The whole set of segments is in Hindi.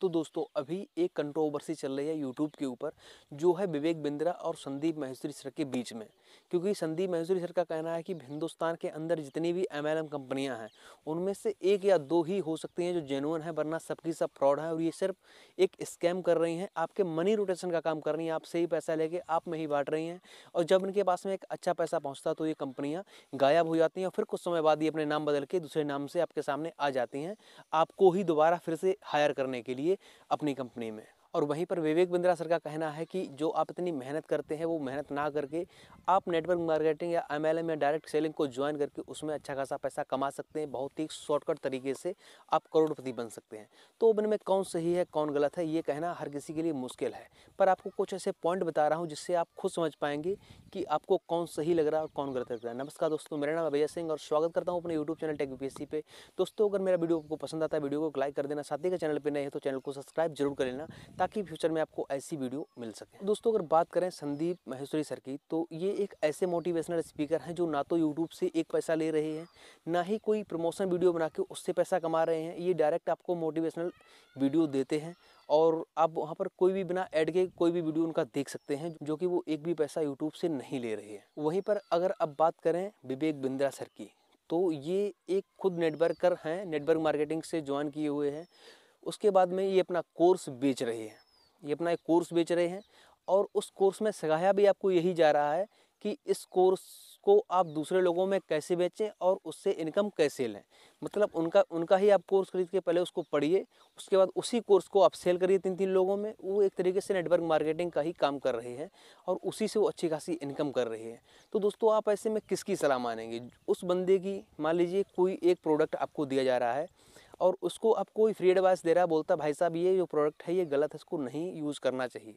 तो दोस्तों अभी एक कंट्रोवर्सी चल रही है यूट्यूब के ऊपर जो है विवेक बिंद्रा और संदीप महेश्वरी सर के बीच में क्योंकि संदीप महेश्वरी सर का कहना है कि हिंदुस्तान के अंदर जितनी भी एम एल कंपनियाँ हैं उनमें से एक या दो ही हो सकती हैं जो जेनुअन है वरना सबकी सब फ्रॉड है और ये सिर्फ एक स्कैम कर रही हैं आपके मनी रोटेशन का काम कर रही हैं आपसे ही पैसा लेके आप में ही बांट रही हैं और जब इनके पास में एक अच्छा पैसा पहुँचता तो ये कंपनियाँ गायब हो जाती हैं और फिर कुछ समय बाद ये अपने नाम बदल के दूसरे नाम से आपके सामने आ जाती हैं आपको ही दोबारा फिर से हायर करने के लिए अपनी कंपनी में और वहीं पर विवेक बिंद्रा सर का कहना है कि जो आप इतनी मेहनत करते हैं वो मेहनत ना करके आप नेटवर्क मार्केटिंग या एम या डायरेक्ट सेलिंग को ज्वाइन करके उसमें अच्छा खासा पैसा कमा सकते हैं बहुत ही शॉर्टकट तरीके से आप करोड़पति बन सकते हैं तो में कौन सही है कौन गलत है ये कहना हर किसी के लिए मुश्किल है पर आपको कुछ ऐसे पॉइंट बता रहा हूँ जिससे आप खुद समझ पाएंगे कि आपको कौन सही लग रहा है और कौन गलत लग रहा है नमस्कार दोस्तों मेरा नाम अभय सिंह और स्वागत करता हूँ अपने यूट्यूब चैनल टेक यूपीएससी पे दोस्तों अगर मेरा वीडियो आपको पसंद आता है वीडियो को लाइक कर देना साथ ही का चैनल पर नहीं है तो चैनल को सब्सक्राइब जरूर कर लेना ताकि फ्यूचर में आपको ऐसी वीडियो मिल सके दोस्तों अगर बात करें संदीप महेश्वरी सर की तो ये एक ऐसे मोटिवेशनल स्पीकर हैं जो ना तो यूट्यूब से एक पैसा ले रहे हैं ना ही कोई प्रमोशन वीडियो बना के उससे पैसा कमा रहे हैं ये डायरेक्ट आपको मोटिवेशनल वीडियो देते हैं और आप वहाँ पर कोई भी बिना ऐड के कोई भी वीडियो उनका देख सकते हैं जो कि वो एक भी पैसा यूट्यूब से नहीं ले रहे हैं वहीं पर अगर अब बात करें विवेक बिंद्रा सर की तो ये एक खुद नेटवर्कर हैं नेटवर्क मार्केटिंग से ज्वाइन किए हुए हैं उसके बाद में ये अपना कोर्स बेच रहे हैं ये अपना एक कोर्स बेच रहे हैं और उस कोर्स में सिखाया भी आपको यही जा रहा है कि इस कोर्स को आप दूसरे लोगों में कैसे बेचें और उससे इनकम कैसे लें मतलब उनका उनका ही आप कोर्स खरीद के पहले उसको पढ़िए उसके बाद उसी कोर्स को आप सेल करिए तीन तीन लोगों में वो एक तरीके से नेटवर्क मार्केटिंग का ही काम कर रहे हैं और उसी से वो अच्छी खासी इनकम कर रही है तो दोस्तों आप ऐसे में किसकी सलाह मानेंगे उस बंदे की मान लीजिए कोई एक प्रोडक्ट आपको दिया जा रहा है और उसको आप कोई फ्री एडवाइस दे रहा है बोलता भाई साहब ये जो प्रोडक्ट है ये गलत है इसको नहीं यूज़ करना चाहिए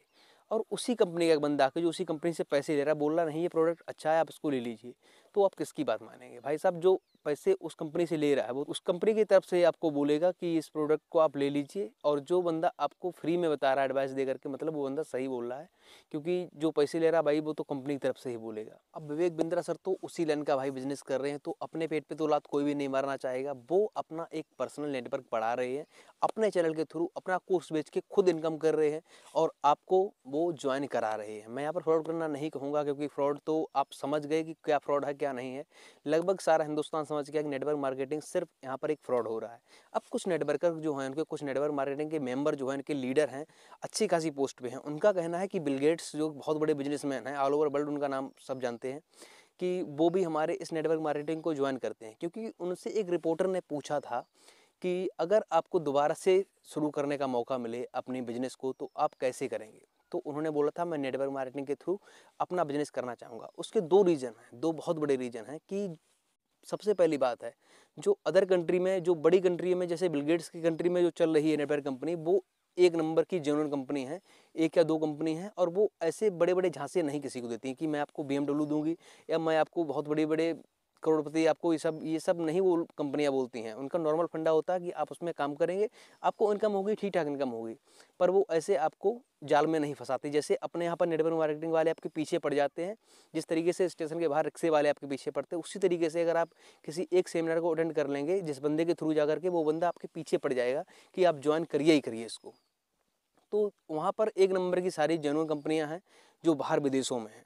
और उसी कंपनी का एक बंदा आकर जो उसी कंपनी से पैसे ले रहा है बोल रहा नहीं ये प्रोडक्ट अच्छा है आप इसको ले लीजिए तो आप किसकी बात मानेंगे भाई साहब जो पैसे उस कंपनी से ले रहा है वो उस कंपनी की तरफ से आपको बोलेगा कि इस प्रोडक्ट को आप ले लीजिए और जो बंदा आपको फ्री में बता रहा है एडवाइस दे करके मतलब वो बंदा सही बोल रहा है क्योंकि जो पैसे ले रहा है भाई वो तो कंपनी की तरफ से ही बोलेगा अब विवेक बिंद्रा सर तो उसी लाइन का भाई बिजनेस कर रहे हैं तो अपने पेट पर पे तो लात कोई भी नहीं मारना चाहेगा वो अपना एक पर्सनल नेटवर्क बढ़ा रहे हैं अपने चैनल के थ्रू अपना कोर्स बेच के खुद इनकम कर रहे हैं और आपको वो ज्वाइन करा रहे हैं मैं यहाँ पर फ्रॉड करना नहीं कहूँगा क्योंकि फ्रॉड तो आप समझ गए कि क्या फ्रॉड है क्या क्या नहीं है लगभग सारा हिंदुस्तान समझ गया कि नेटवर्क मार्केटिंग सिर्फ यहाँ पर एक फ्रॉड हो रहा है अब कुछ नेटवर्कर जो हैं उनके कुछ नेटवर्क मार्केटिंग के मेंबर जो हैं उनके लीडर हैं अच्छी खासी पोस्ट पे हैं उनका कहना है कि बिलगेट्स जो बहुत बड़े बिजनेसमैन हैं ऑल ओवर वर्ल्ड उनका नाम सब जानते हैं कि वो भी हमारे इस नेटवर्क मार्केटिंग को ज्वाइन करते हैं क्योंकि उनसे एक रिपोर्टर ने पूछा था कि अगर आपको दोबारा से शुरू करने का मौका मिले अपने बिजनेस को तो आप कैसे करेंगे तो उन्होंने बोला था मैं नेटवर्क मार्केटिंग के थ्रू अपना बिजनेस करना चाहूँगा उसके दो रीज़न हैं दो बहुत बड़े रीज़न हैं कि सबसे पहली बात है जो अदर कंट्री में जो बड़ी कंट्री में जैसे बिलगेट्स की कंट्री में जो चल रही है नेटवर्क कंपनी वो एक नंबर की जेनुअन कंपनी है एक या दो कंपनी है और वो ऐसे बड़े बड़े झांसे नहीं किसी को देती हैं कि मैं आपको बी दूंगी या मैं आपको बहुत बड़े बड़े करोड़पति आपको ये सब ये सब नहीं वो कंपनियां बोलती हैं उनका नॉर्मल फंडा होता है कि आप उसमें काम करेंगे आपको इनकम होगी ठीक ठाक इनकम होगी पर वो ऐसे आपको जाल में नहीं फंसाती जैसे अपने यहाँ पर नेटवर्क मार्केटिंग वाले आपके पीछे पड़ जाते हैं जिस तरीके से स्टेशन के बाहर रिक्शे वाले आपके पीछे पड़ते हैं उसी तरीके से अगर आप किसी एक सेमिनार को अटेंड कर लेंगे जिस बंदे के थ्रू जा करके वो बंदा आपके पीछे पड़ जाएगा कि आप ज्वाइन करिए ही करिए इसको तो वहाँ पर एक नंबर की सारी जेनुअन कंपनियाँ हैं जो बाहर विदेशों में हैं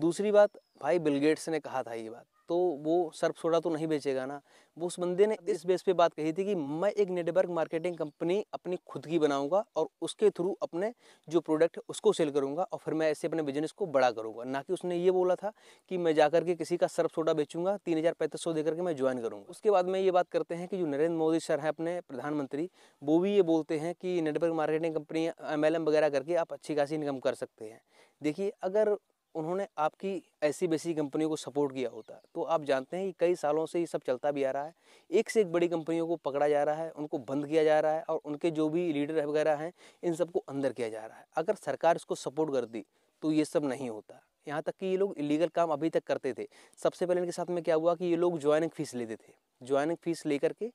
दूसरी बात भाई बिलगेट्स ने कहा था ये बात तो वो सर्फ सोडा तो नहीं बेचेगा ना वो उस बंदे ने इस बेस पे बात कही थी कि मैं एक नेटवर्क मार्केटिंग कंपनी अपनी खुद की बनाऊंगा और उसके थ्रू अपने जो प्रोडक्ट है उसको सेल करूंगा और फिर मैं ऐसे अपने बिजनेस को बड़ा करूंगा ना कि उसने ये बोला था कि मैं जाकर के किसी का सर्फ सोडा बेचूंगा तीन हज़ार पैंतीस सौ दे करके मैं ज्वाइन करूँगा उसके बाद में ये बात करते हैं कि जो नरेंद्र मोदी सर हैं अपने प्रधानमंत्री वो भी ये बोलते हैं कि नेटवर्क मार्केटिंग कंपनी एम वगैरह करके आप अच्छी खासी इनकम कर सकते हैं देखिए अगर उन्होंने आपकी ऐसी वैसी कंपनियों को सपोर्ट किया होता है तो आप जानते हैं कि कई सालों से ये सब चलता भी आ रहा है एक से एक बड़ी कंपनियों को पकड़ा जा रहा है उनको बंद किया जा रहा है और उनके जो भी लीडर वगैरह हैं इन सबको अंदर किया जा रहा है अगर सरकार इसको सपोर्ट कर दी तो ये सब नहीं होता यहाँ तक कि ये लोग इलीगल काम अभी तक करते थे सबसे पहले इनके साथ में क्या हुआ कि ये लोग ज्वाइनिंग फ़ीस लेते थे ज्वाइनिंग फ़ीस लेकर के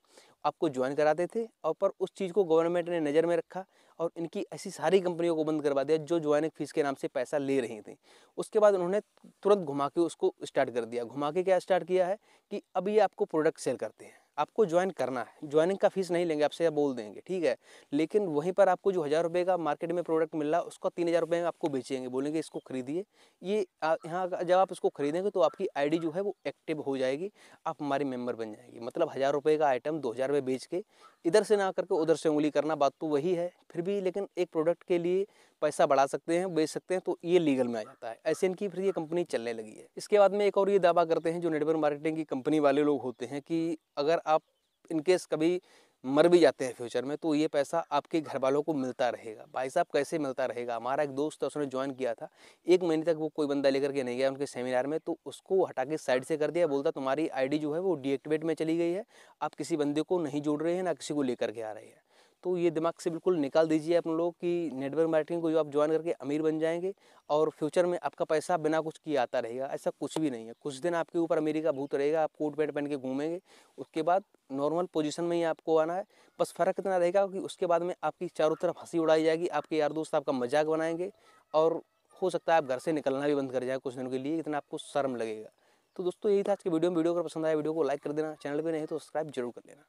आपको ज्वाइन कराते थे और पर उस चीज़ को गवर्नमेंट ने नज़र में रखा और इनकी ऐसी सारी कंपनियों को बंद करवा दिया जो ज्वाइनिंग फ़ीस के नाम से पैसा ले रही थी उसके बाद उन्होंने तुरंत घुमा के उसको स्टार्ट कर दिया घुमा के क्या स्टार्ट किया है कि अब ये आपको प्रोडक्ट सेल करते हैं आपको ज्वाइन करना है ज्वाइनिंग का फीस नहीं लेंगे आपसे बोल देंगे ठीक है लेकिन वहीं पर आपको जो हज़ार रुपये का मार्केट में प्रोडक्ट मिल रहा है उसका तीन हज़ार रुपये में आपको बेचेंगे बोलेंगे इसको खरीदिए ये यहाँ जब आप इसको खरीदेंगे तो आपकी आईडी जो है वो एक्टिव हो जाएगी आप हमारी मेम्बर बन जाएगी मतलब हज़ार रुपये का आइटम दो हज़ार रुपये बेच के इधर से ना करके उधर से उंगली करना बात तो वही है फिर भी लेकिन एक प्रोडक्ट के लिए पैसा बढ़ा सकते हैं बेच सकते हैं तो ये लीगल में आ जाता है ऐसे इनकी फिर ये कंपनी चलने लगी है इसके बाद में एक और ये दावा करते हैं जो नेटवर्क मार्केटिंग की कंपनी वाले लोग होते हैं कि अगर आप इनकेस कभी मर भी जाते हैं फ्यूचर में तो ये पैसा आपके घर वालों को मिलता रहेगा भाई साहब कैसे मिलता रहेगा हमारा एक दोस्त था उसने ज्वाइन किया था एक महीने तक वो कोई बंदा लेकर के नहीं गया उनके सेमिनार में तो उसको हटा के साइड से कर दिया बोलता तुम्हारी आईडी जो है वो डीएक्टिवेट में चली गई है आप किसी बंदे को नहीं जोड़ रहे हैं ना किसी को लेकर के आ रहे हैं तो ये दिमाग से बिल्कुल निकाल दीजिए आप लोग कि नेटवर्क मार्केटिंग को जो आप ज्वाइन करके अमीर बन जाएंगे और फ्यूचर में आपका पैसा बिना कुछ किए आता रहेगा ऐसा कुछ भी नहीं है कुछ दिन आपके ऊपर अमेरिका भूत रहेगा आप कोट पैंट पहन के घूमेंगे उसके बाद नॉर्मल पोजीशन में ही आपको आना है बस फ़र्क इतना रहेगा कि उसके बाद में आपकी चारों तरफ हंसी उड़ाई जाएगी आपके यार दोस्त आपका मजाक बनाएंगे और हो सकता है आप घर से निकलना भी बंद कर जाए कुछ दिनों के लिए इतना आपको शर्म लगेगा तो दोस्तों यही था आज की वीडियो में वीडियो अगर पसंद आया वीडियो को लाइक कर देना चैनल पर नहीं तो सब्सक्राइब जरूर कर लेना